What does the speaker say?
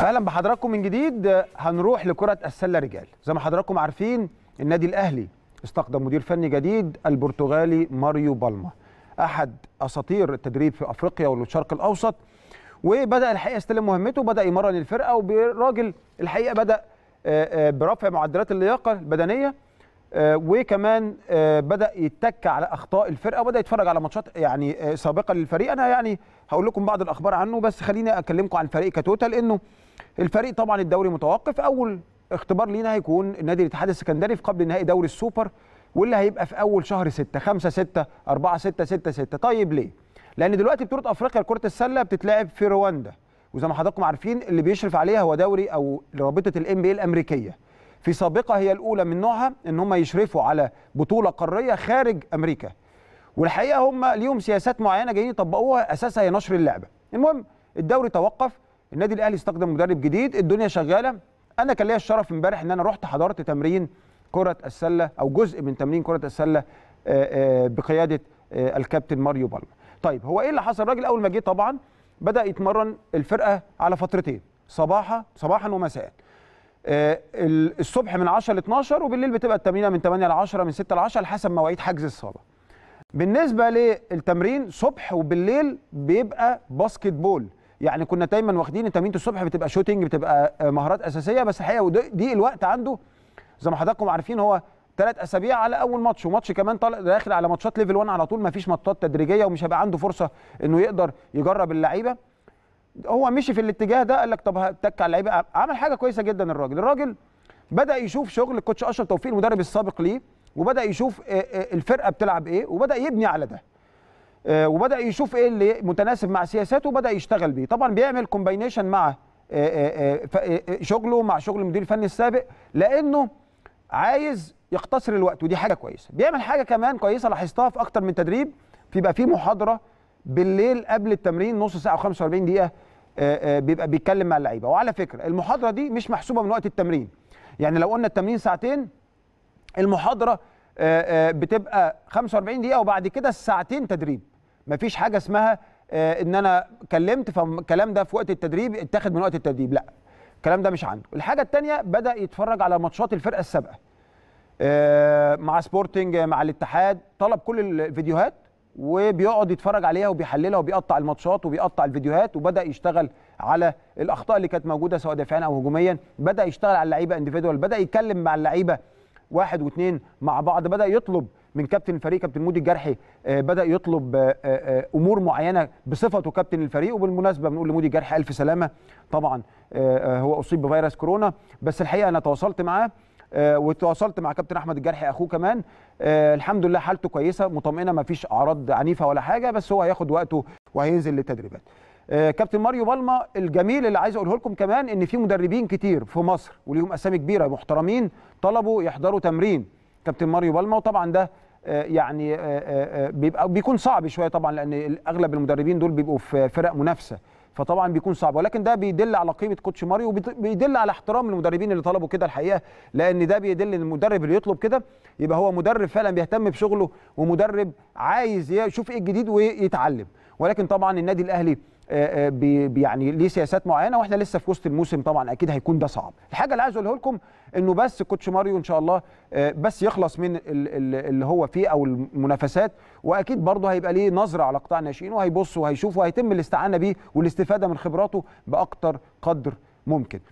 اهلا بحضراتكم من جديد هنروح لكره السله رجال زي ما حضراتكم عارفين النادي الاهلي استقدم مدير فني جديد البرتغالي ماريو بالما احد اساطير التدريب في افريقيا والشرق الاوسط وبدا الحقيقه يستلم مهمته وبدا يمرن الفرقه وراجل الحقيقه بدا آه، آه، برفع معدلات اللياقه البدنيه آه، وكمان بدا يتك على اخطاء الفرقه وبدا يتفرج على ماتشات يعني سابقه للفريق انا يعني هقول لكم بعض الاخبار عنه بس خليني اكلمكم عن فريق كتوتال انه الفريق طبعا الدوري متوقف اول اختبار لينا هيكون نادي الاتحاد السكندري في قبل نهائي دوري السوبر واللي هيبقى في اول شهر 6 5 6 4 6 6 6 طيب ليه لان دلوقتي بطوله افريقيا لكره السله بتتلعب في رواندا وزي ما حضراتكم عارفين اللي بيشرف عليها هو دوري او رابطه الام بي الامريكيه في سابقه هي الاولى من نوعها ان هم يشرفوا على بطوله قاريه خارج امريكا والحقيقه هم ليهم سياسات معينه جايين يطبقوها اساسها هي نشر اللعبه المهم الدوري توقف النادي الاهلي استخدم مدرب جديد الدنيا شغاله انا كان ليا الشرف امبارح ان انا رحت حضرت تمرين كره السله او جزء من تمرين كره السله آه، آه، بقياده آه، الكابتن ماريو بالما طيب هو ايه اللي حصل الراجل اول ما جه طبعا بدا يتمرن الفرقه على فترتين صباحا صباحا ومساء الصبح من 10 ل 12 وبالليل بتبقى التمرينه من 8 ل 10 من 6 ل 10 حسب مواعيد حجز الصاله بالنسبه للتمرين صبح وبالليل بيبقى باسكت بول يعني كنا دايما واخدين التمرين الصبح بتبقى شوتنج بتبقى آه، مهارات اساسيه بس الحقيقه ضيق الوقت عنده زي ما حضراتكم عارفين هو ثلاث اسابيع على اول ماتش وماتش كمان طالع داخل على ماتشات ليفل 1 على طول ما فيش ماتشات تدريجيه ومش هيبقى عنده فرصه انه يقدر يجرب اللعيبه هو مشي في الاتجاه ده قال لك طب هتك على اللعيبه عمل حاجه كويسه جدا الراجل الراجل بدا يشوف شغل الكوتش اشرف توفيق المدرب السابق ليه وبدا يشوف آه، آه، الفرقه بتلعب ايه وبدا يبني على ده آه، وبدا يشوف ايه اللي متناسب مع سياساته وبدا يشتغل بيه طبعا بيعمل كومباينيشن مع آه، آه، شغله مع شغل المدير الفني السابق لانه عايز يقتصر الوقت ودي حاجه كويسه بيعمل حاجه كمان كويسه لاحظتها في اكتر من تدريب بيبقى في محاضره بالليل قبل التمرين نص ساعه و45 دقيقه بيبقى بيتكلم مع اللعيبه وعلى فكره المحاضره دي مش محسوبه من وقت التمرين يعني لو قلنا التمرين ساعتين المحاضره بتبقى 45 دقيقه وبعد كده الساعتين تدريب مفيش حاجه اسمها آه، ان انا كلمت فالكلام ده في وقت التدريب اتاخد من وقت التدريب لا الكلام ده مش عنده الحاجه الثانيه بدا يتفرج على ماتشات الفرقه السابقه آه، مع سبورتنج مع الاتحاد طلب كل الفيديوهات وبيقعد يتفرج عليها وبيحللها وبيقطع الماتشات وبيقطع الفيديوهات وبدا يشتغل على الاخطاء اللي كانت موجوده سواء دفاعيا او هجوميا بدا يشتغل على اللعيبه انديفيدوال بدا يتكلم مع اللعيبه واحد واثنين مع بعض بدا يطلب من كابتن الفريق كابتن مودي الجرحي آه، بدا يطلب آه، آه، امور معينه بصفته كابتن الفريق وبالمناسبه بنقول لمودي الجرحي الف سلامه طبعا هو اصيب بفيروس كورونا بس الحقيقه انا تواصلت معاه وتواصلت مع كابتن احمد الجرحي اخوه كمان الحمد لله حالته كويسه مطمئنه ما فيش اعراض عنيفه ولا حاجه بس هو هياخد وقته وهينزل للتدريبات كابتن ماريو بالما الجميل اللي عايز اقوله لكم كمان ان في مدربين كتير في مصر وليهم اسامي كبيره محترمين طلبوا يحضروا تمرين كابتن ماريو بالما وطبعا ده آه، يعني آه، آه، بيبقى بيكون صعب شويه طبعا لان اغلب المدربين دول بيبقوا في فرق منافسه فطبعا بيكون صعب ولكن ده بيدل على قيمه كوتش ماريو وبيدل على احترام المدربين اللي طلبوا كده الحقيقه لان ده بيدل ان المدرب اللي يطلب كده يبقى هو مدرب فعلا بيهتم بشغله ومدرب عايز يشوف ايه الجديد ويتعلم ولكن طبعا النادي الاهلي آه، آه، يعني ليه سياسات معينه واحنا لسه في وسط الموسم طبعا اكيد هيكون ده صعب الحاجه اللي عايز اقولها لكم انه بس كوتش ماريو ان شاء الله آه، بس يخلص من اللي هو فيه او المنافسات واكيد برضه هيبقى ليه نظره على قطاع الناشئين وهيبص وهيشوف وهيتم الاستعانه بيه والاستفاده من خبراته باكتر قدر ممكن